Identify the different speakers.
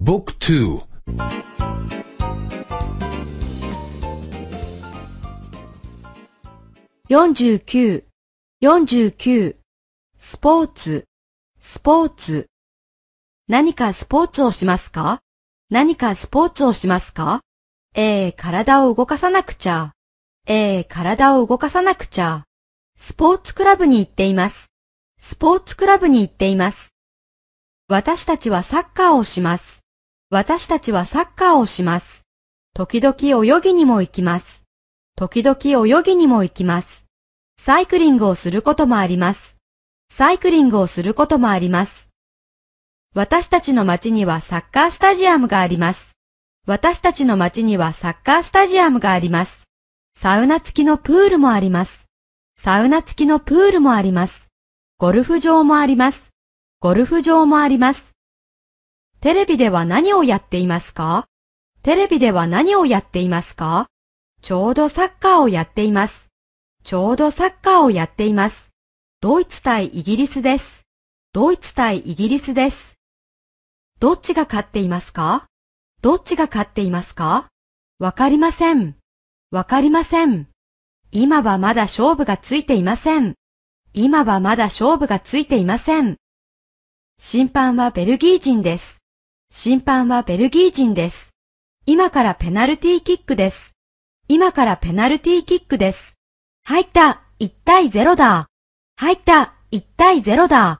Speaker 1: ボク四十九。四49スポーツ、スポーツ何かスポーツをしますか何かスポーツをしますかえー、体を動かさなくちゃ。えー、体を動かさなくちゃ。スポーツクラブに行っています。スポーツクラブに行っています。私たちはサッカーをします。私たちはサッカーをします。時々泳ぎにも行きます。時々泳ぎにも行きます。サイクリングをすることもあります。サイクリングをすることもあります。私たちの町にはサッカースタジアムがあります。私たちの町にはサッカースタジアムがあります。サウナ付きのプールもあります。サウナ付きのプールもあります。ゴルフ場もあります。ゴルフ場もあります。テレビでは何をやっていますかテレビでは何をやっていますかちょうどサッカーをやっています。ちょうどサッカーをやっています。ドイツ対イギリスです。ドイツ対イギリスです。どっちが勝っていますかどっちが勝っていますかわかりません。わかりません。今はまだ勝負がついていません。今はまだ勝負がついていません。審判はベルギー人です。審判はベルギー人です。今からペナルティーキックです。今からペナルティーキックです。入った、1対0だ。入った、1対0だ。